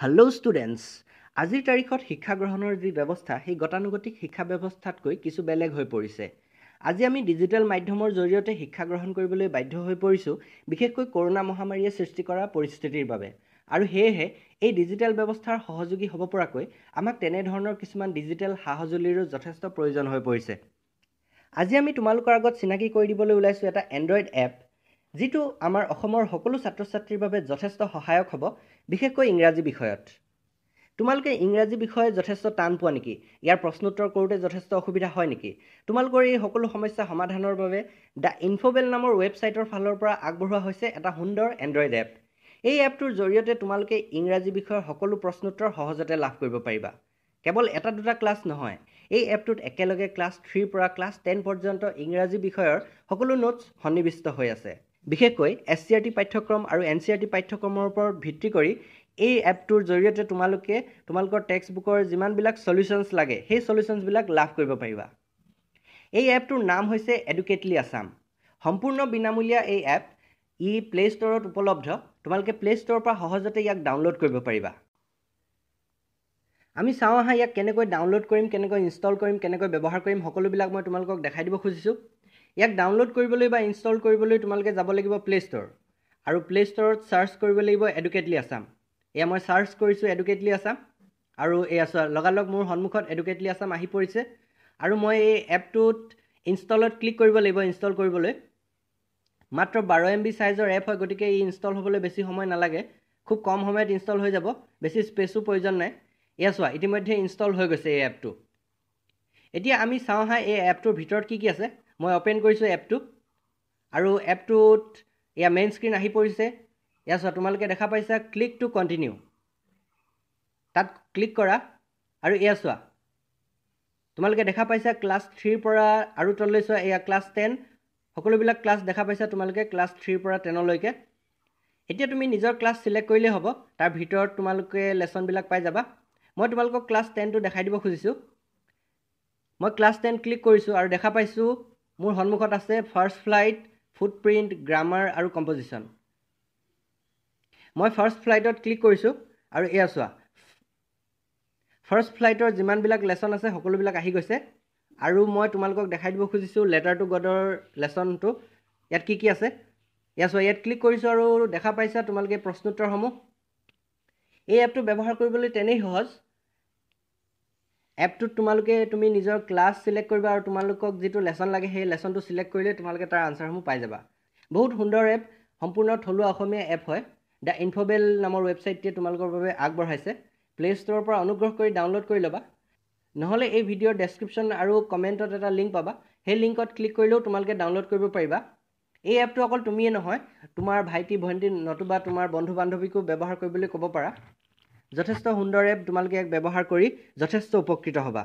hello' students আজিৰ তাৰিখত শিক্ষা গ্ৰহণৰ যি ব্যৱস্থা সেই গতানুগতিক শিক্ষা ব্যৱস্থাতকৈ কিছু বেলেগ হৈ পৰিছে আজি আমি ডিজিটেল মাধ্যমৰ জৰিয়তে শিক্ষা গ্ৰহণ কৰিবলৈ বাধ্য হৈ পৰিছোঁ বিশেষকৈ কৰোণা মহামাৰীয়ে সৃষ্টি কৰা পৰিস্থিতিৰ বাবে আৰু সেয়েহে এই ডিজিটেল ব্যৱস্থাৰ সহযোগী হ'ব পৰাকৈ আমাক তেনেধৰণৰ কিছুমান ডিজিটেল সা সঁজুলিৰো যথেষ্ট প্ৰয়োজন হৈ পৰিছে আজি আমি তোমালোকৰ আগত চিনাকি কৰি দিবলৈ ওলাইছোঁ এটা এণ্ড্ৰইড এপ যিটো আমাৰ অসমৰ সকলো ছাত্ৰ ছাত্ৰীৰ বাবে যথেষ্ট সহায়ক হ'ব বিশেষকৈ ইংৰাজী বিষয়ত তোমালোকে ইংৰাজী বিষয়ে যথেষ্ট টান পোৱা নেকি ইয়াৰ প্ৰশ্নোত্তৰ কৰোঁতে যথেষ্ট অসুবিধা হয় নেকি তোমালোকৰ এই সকলো সমস্যা সমাধানৰ বাবে দ্য ইনফ'বেল নামৰ ৱেবছাইটৰ ফালৰ পৰা আগবঢ়োৱা হৈছে এটা সুন্দৰ এণ্ড্ৰইড এপ এই এপটোৰ জৰিয়তে তোমালোকে ইংৰাজী বিষয়ৰ সকলো প্ৰশ্নোত্তৰ সহজতে লাভ কৰিব পাৰিবা কেৱল এটা দুটা ক্লাছ নহয় এই এপটোত একেলগে ক্লাছ থ্ৰীৰ পৰা ক্লাছ টেন পৰ্যন্ত ইংৰাজী বিষয়ৰ সকলো নোটছ সন্নিৱিষ্ট হৈ আছে বিশেষকৈ এছ চি আৰ টি পাঠ্যক্ৰম আৰু এন চি আৰ টি পাঠ্যক্ৰমৰ ওপৰত ভিত্তি কৰি এই এপটোৰ জৰিয়তে তোমালোকে তোমালোকৰ টেক্সট বুকৰ যিমানবিলাক চলিউশ্যনছ লাগে সেই চলিউশ্যনছবিলাক লাভ কৰিব পাৰিবা এই এপটোৰ নাম হৈছে এডুকেটলি আছাম সম্পূৰ্ণ বিনামূলীয়া এই এপ ই প্লে' ষ্ট'ৰত উপলব্ধ তোমালোকে প্লে' ষ্ট'ৰৰ পৰা সহজতে ইয়াক ডাউনলোড কৰিব পাৰিবা আমি চাওঁ আহা ইয়াক কেনেকৈ ডাউনলোড কৰিম কেনেকৈ ইনষ্টল কৰিম কেনেকৈ ব্যৱহাৰ কৰিম সকলোবিলাক মই তোমালোকক দেখাই দিব খুজিছোঁ ইয়াক ডাউনলোড কৰিবলৈ বা ইনষ্টল কৰিবলৈ তোমালোকে যাব লাগিব প্লে ষ্ট'ৰ আৰু প্লে ষ্ট'ৰত চাৰ্চ কৰিব লাগিব এডুকেটলি আছাম এয়া মই চাৰ্চ কৰিছোঁ এডুকেটলি আছাম আৰু এয়া চোৱা লগালগ মোৰ সন্মুখত এডুকেটলি আছাম আহি পৰিছে আৰু মই এই এপটোত ইনষ্টলত ক্লিক কৰিব লাগিব ইনষ্টল কৰিবলৈ মাত্ৰ বাৰ এম বি চাইজৰ এপ হয় গতিকে ই ইনষ্টল হ'বলৈ বেছি সময় নালাগে খুব কম সময়ত ইনষ্টল হৈ যাব বেছি স্পেচো প্ৰয়োজন নাই এয়া চোৱা ইতিমধ্যে ইনষ্টল হৈ গৈছে এই এপটো এতিয়া আমি চাওঁ হা এই এপটোৰ ভিতৰত কি কি আছে মই অ'পেন কৰিছোঁ এপটো আৰু এপটোত এয়া মেইন স্ক্ৰীণ আহি পৰিছে ইয়াৰ চোৱা তোমালোকে দেখা পাইছা ক্লিক টু কণ্টিনিউ তাত ক্লিক কৰা আৰু ইয়াৰ চোৱা তোমালোকে দেখা পাইছা ক্লাছ থ্ৰীৰ পৰা আৰু তললৈ চোৱা এয়া ক্লাছ টেন সকলোবিলাক ক্লাছ দেখা পাইছা তোমালোকে ক্লাছ থ্ৰীৰ পৰা টেনলৈকে এতিয়া তুমি নিজৰ ক্লাছ ছিলেক্ট কৰিলেই হ'ব তাৰ ভিতৰত তোমালোকে লেচনবিলাক পাই যাবা মই তোমালোকক ক্লাছ টেনটো দেখাই দিব খুজিছোঁ মই ক্লাছ টেন ক্লিক কৰিছোঁ আৰু দেখা পাইছোঁ মোৰ সন্মুখত আছে ফাৰ্ষ্ট ফ্লাইট ফুটপ্ৰিণ্ট গ্ৰামাৰ আৰু কম্পজিশ্যন মই ফাৰ্ষ্ট ফ্লাইটত ক্লিক কৰিছোঁ আৰু এয়া চোৱা ফাৰ্ষ্ট ফ্লাইটৰ যিমানবিলাক লেচন আছে সকলোবিলাক আহি গৈছে আৰু মই তোমালোকক দেখাই দিব খুজিছোঁ লেটাৰ টু গডৰ লেচনটো ইয়াত কি কি আছে এয়া চোৱা ইয়াত ক্লিক কৰিছোঁ আৰু দেখা পাইছা তোমালোকে প্ৰশ্নোত্তৰসমূহ এই এপটো ব্যৱহাৰ কৰিবলৈ তেনেই সহজ এপটোত তোমালোকে তুমি নিজৰ ক্লাছ ছিলেক্ট কৰিবা আৰু তোমালোকক যিটো লেচন লাগে সেই লেচনটো ছিলেক্ট কৰিলে তোমালোকে তাৰ আনচাৰসমূহ পাই যাবা বহুত সুন্দৰ এপ সম্পূৰ্ণ থলুৱা অসমীয়া এপ হয় দ্য ইনফ'বেল নামৰ ৱেবছাইটটোৱে তোমালোকৰ বাবে আগবঢ়াইছে প্লে' ষ্ট'ৰৰ পৰা অনুগ্ৰহ কৰি ডাউনলোড কৰি ল'বা নহ'লে এই ভিডিঅ'ৰ ডেছক্ৰিপশ্যন আৰু কমেণ্টত এটা লিংক পাবা সেই লিংকত ক্লিক কৰিলেও তোমালোকে ডাউনলোড কৰিব পাৰিবা এই এপটো অকল তুমিয়ে নহয় তোমাৰ ভাইটি ভণ্টি নতুবা তোমাৰ বন্ধু বান্ধৱীকো ব্যৱহাৰ কৰিবলৈ ক'ব পাৰা যথেষ্ট সুন্দৰে তোমালোকে ইয়াক ব্যৱহাৰ কৰি যথেষ্ট উপকৃত হ'বা